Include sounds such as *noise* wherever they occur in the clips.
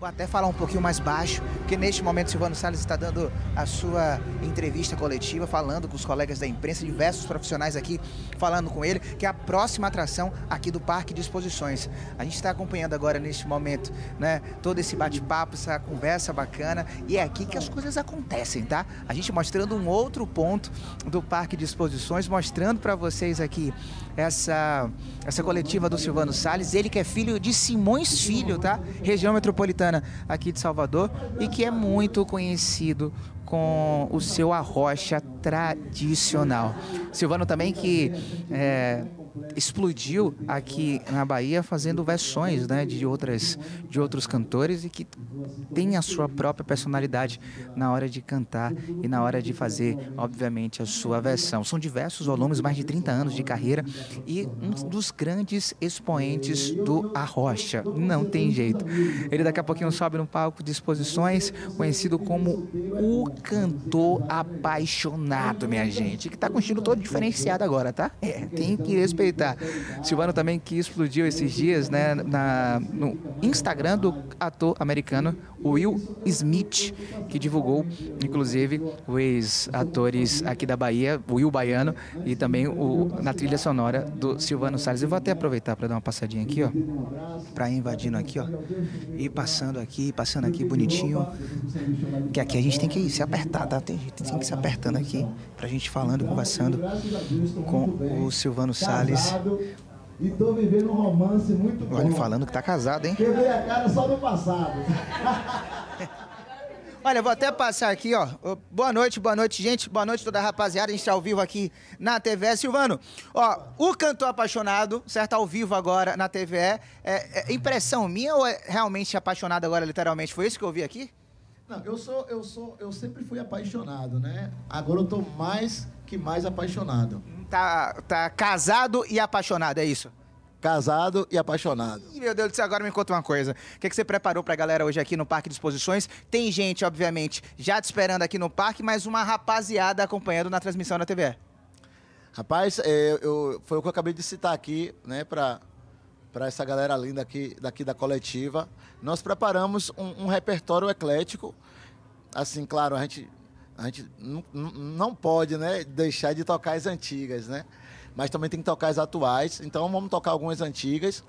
Vou até falar um pouquinho mais baixo, porque neste momento Silvano Salles está dando a sua entrevista coletiva, falando com os colegas da imprensa, diversos profissionais aqui falando com ele, que é a próxima atração aqui do Parque de Exposições. A gente está acompanhando agora neste momento, né, todo esse bate-papo, essa conversa bacana, e é aqui que as coisas acontecem, tá? A gente mostrando um outro ponto do Parque de Exposições, mostrando para vocês aqui essa, essa coletiva do Silvano Salles, ele que é filho de Simões Filho, tá? Região metropolitana aqui de Salvador e que é muito conhecido com o seu arrocha tradicional. Silvano também que é, explodiu aqui na Bahia fazendo versões né, de, outras, de outros cantores e que tem a sua própria personalidade na hora de cantar e na hora de fazer, obviamente, a sua versão. São diversos volumes, mais de 30 anos de carreira e um dos grandes expoentes do Arrocha. Não tem jeito. Ele daqui a pouquinho sobe no palco de exposições, conhecido como o cantor apaixonado, minha gente, que está com o estilo todo diferenciado agora, tá? É, tem que respeitar Silvano também que explodiu esses dias né, na, no Instagram do ator americano Will Smith, que divulgou, inclusive, os atores aqui da Bahia, Will Baiano, e também o, na trilha sonora do Silvano Salles. Eu vou até aproveitar para dar uma passadinha aqui, ó, para ir invadindo aqui, ó, e passando aqui, passando aqui bonitinho, que aqui a gente tem que se apertar, tá? Tem, tem que se apertando aqui, para a gente falando, conversando com o Silvano Salles. E tô vivendo um romance muito bom. Olha, falando que tá casado, hein? Quebrei a cara só no passado. *laughs* Olha, vou até passar aqui, ó. Boa noite, boa noite, gente. Boa noite, toda a rapaziada. A gente tá ao vivo aqui na TV. Silvano, ó, o cantor apaixonado, certo? Ao vivo agora na TV. É, é impressão minha ou é realmente apaixonado agora, literalmente? Foi isso que eu vi aqui? Não, eu sou, eu sou, eu sempre fui apaixonado, né? Agora eu tô mais que mais apaixonado. Tá, tá casado e apaixonado, é isso? Casado e apaixonado. Ih, meu Deus do céu, agora me conta uma coisa. O que, é que você preparou pra galera hoje aqui no Parque de Exposições? Tem gente, obviamente, já te esperando aqui no parque, mas uma rapaziada acompanhando na transmissão da TV. Rapaz, é, eu, foi o que eu acabei de citar aqui, né, pra para essa galera linda aqui, daqui da coletiva. Nós preparamos um, um repertório eclético. Assim, claro, a gente, a gente não, pode né, deixar de tocar as antigas, né? Mas também tem que tocar as atuais. Então vamos tocar algumas antigas.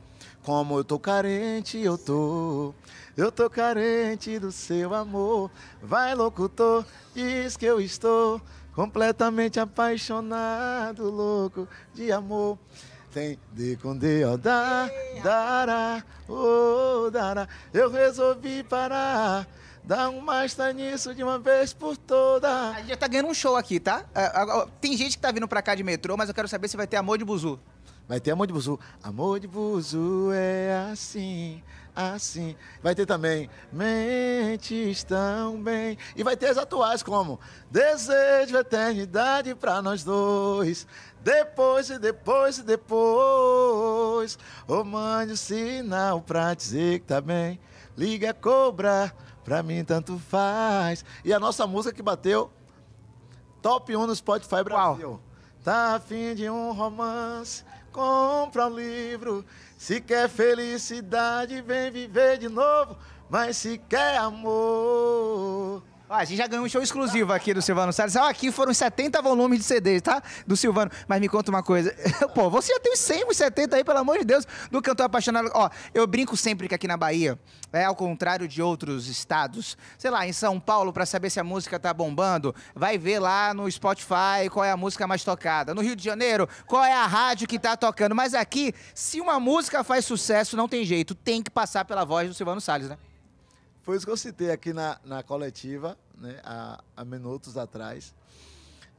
Como eu tô carente, eu tô. Eu tô carente do seu amor. Vai, locutor, diz que eu estou completamente apaixonado, louco de amor tem de com de ó, dá, dará, oh, dará. Eu resolvi parar. Dá um master nisso de uma vez por toda. A gente já tá ganhando um show aqui, tá? É, tem gente que tá vindo pra cá de metrô, mas eu quero saber se vai ter amor de buzu. Vai ter Amor de Buzu. Amor de Buzu é assim, assim. Vai ter também Mentes tão bem. E vai ter as atuais como Desejo eternidade para nós dois. Depois e depois e depois. Ô, oh, mande o um sinal pra dizer que tá bem. Liga a cobra, pra mim tanto faz. E a nossa música que bateu top 1 no Spotify Brasil. Uau. Tá a fim de um romance? Compra um livro. Se quer felicidade, vem viver de novo. Mas se quer amor, Ó, a gente já ganhou um show exclusivo aqui do Silvano Salles. Ó, aqui foram 70 volumes de CD, tá? Do Silvano. Mas me conta uma coisa. *laughs* Pô, você já tem uns 170 aí, pelo amor de Deus, do cantor apaixonado. Ó, eu brinco sempre que aqui na Bahia, é ao contrário de outros estados. Sei lá, em São Paulo, para saber se a música tá bombando, vai ver lá no Spotify qual é a música mais tocada. No Rio de Janeiro, qual é a rádio que tá tocando. Mas aqui, se uma música faz sucesso, não tem jeito. Tem que passar pela voz do Silvano Salles, né? Foi isso que eu citei aqui na, na coletiva, né, há, há minutos atrás,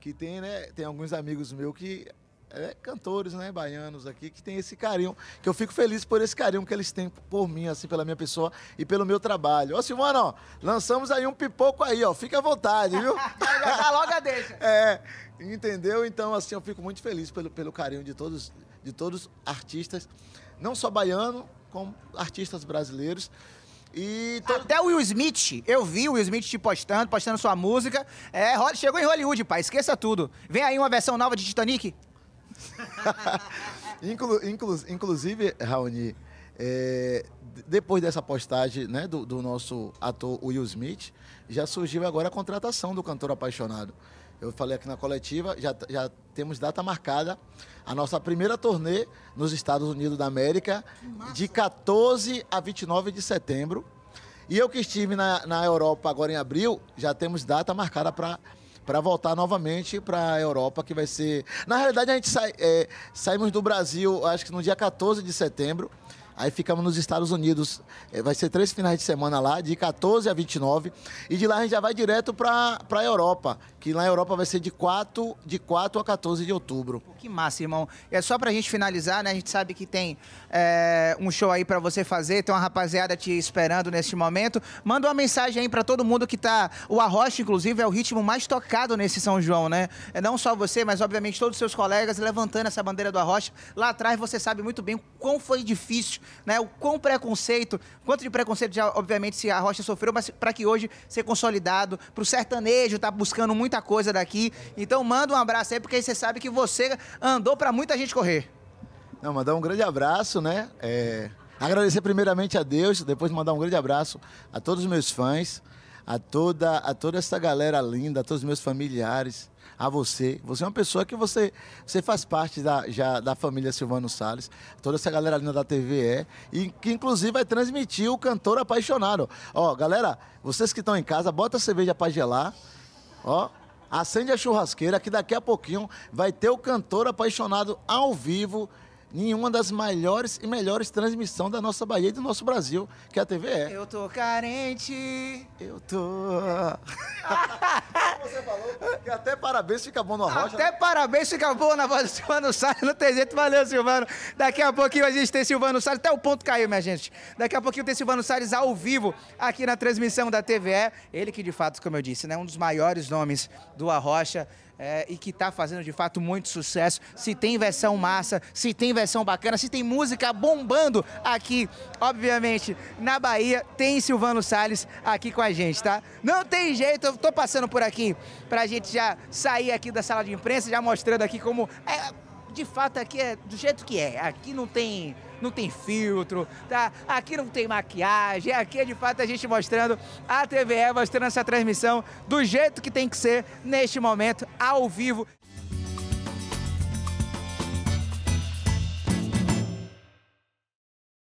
que tem, né, tem alguns amigos meus que é, cantores, né, baianos aqui, que tem esse carinho, que eu fico feliz por esse carinho que eles têm por mim, assim, pela minha pessoa e pelo meu trabalho. ó Silvana, ó, lançamos aí um pipoco aí, ó, fica à vontade, viu? *laughs* Tá, já logo a deixa. *laughs* É, entendeu? Então, assim, eu fico muito feliz pelo, pelo carinho de todos, de todos os artistas, não só baiano, como artistas brasileiros, e Até o Will Smith, eu vi o Will Smith te postando, postando sua música. É, chegou em Hollywood, pai, esqueça tudo. Vem aí uma versão nova de Titanic. *laughs* inclu, inclu, inclusive, Raoni, é, depois dessa postagem né, do, do nosso ator Will Smith, já surgiu agora a contratação do cantor apaixonado eu falei aqui na coletiva, já, já temos data marcada, a nossa primeira turnê nos Estados Unidos da América, de 14 a 29 de setembro. E eu que estive na, na Europa agora em abril, já temos data marcada para para voltar novamente para a Europa, que vai ser. Na realidade, a gente sai, é, saímos do Brasil, acho que no dia 14 de setembro. Aí ficamos nos Estados Unidos. Eh, vai ser três finais de semana lá, de 14 a 29. E de lá a gente já vai direto para a Europa, que lá na Europa vai ser de 4, de 4 a 14 de outubro. que massa, irmão. E é só para a gente finalizar, né? A gente sabe que tem é, um show aí para você fazer, tem uma rapaziada te esperando neste momento. Manda uma mensagem aí para todo mundo que tá. O Arrocha, inclusive, é o ritmo mais tocado nesse São João, né? É não só você, mas obviamente todos os seus colegas levantando essa bandeira do Arrocha. Lá atrás você sabe muito bem quão foi difícil, né? O quão preconceito, quanto de preconceito já, obviamente, se a Rocha sofreu, mas para que hoje ser consolidado, para o sertanejo tá buscando muita coisa daqui. Então manda um abraço aí, porque aí você sabe que você andou para muita gente correr. Não, mandar um grande abraço, né? É... Agradecer primeiramente a Deus, depois mandar um grande abraço a todos os meus fãs a toda, a toda essa galera linda, a todos os meus familiares, a você. Você é uma pessoa que você, você faz parte da, já, da família Silvano Salles, toda essa galera linda da TVE, é, e que inclusive vai transmitir o cantor apaixonado. Ó, galera, vocês que estão em casa, bota a cerveja para gelar. Ó, acende a churrasqueira que daqui a pouquinho vai ter o cantor apaixonado ao vivo em uma das maiores e melhores transmissões da nossa Bahia e do nosso Brasil, que é a TVE. Eu tô carente. Eu tô. Você falou que até parabéns fica bom na rocha. Né? Até parabéns fica bom na voz do Silvano Salles, não tem jeito. Valeu, Silvano. Daqui a pouquinho a gente tem Silvano Salles. Até o ponto caiu, minha gente. Daqui a pouquinho tem Silvano Salles ao vivo aqui na transmissão da TVE. Ele que, de fato, como eu disse, é né, um dos maiores nomes do Arrocha é, e que está fazendo de fato muito sucesso. Se tem versão massa, se tem versão bacana, se tem música bombando aqui, obviamente, na Bahia, tem Silvano Salles aqui com a gente, tá? Não tem jeito, eu tô passando por aqui para a gente já sair aqui da sala de imprensa, já mostrando aqui como. É, de fato, aqui é do jeito que é. Aqui não tem não tem filtro, tá? Aqui não tem maquiagem, aqui é de fato a gente mostrando a TVE, mostrando essa transmissão do jeito que tem que ser neste momento, ao vivo.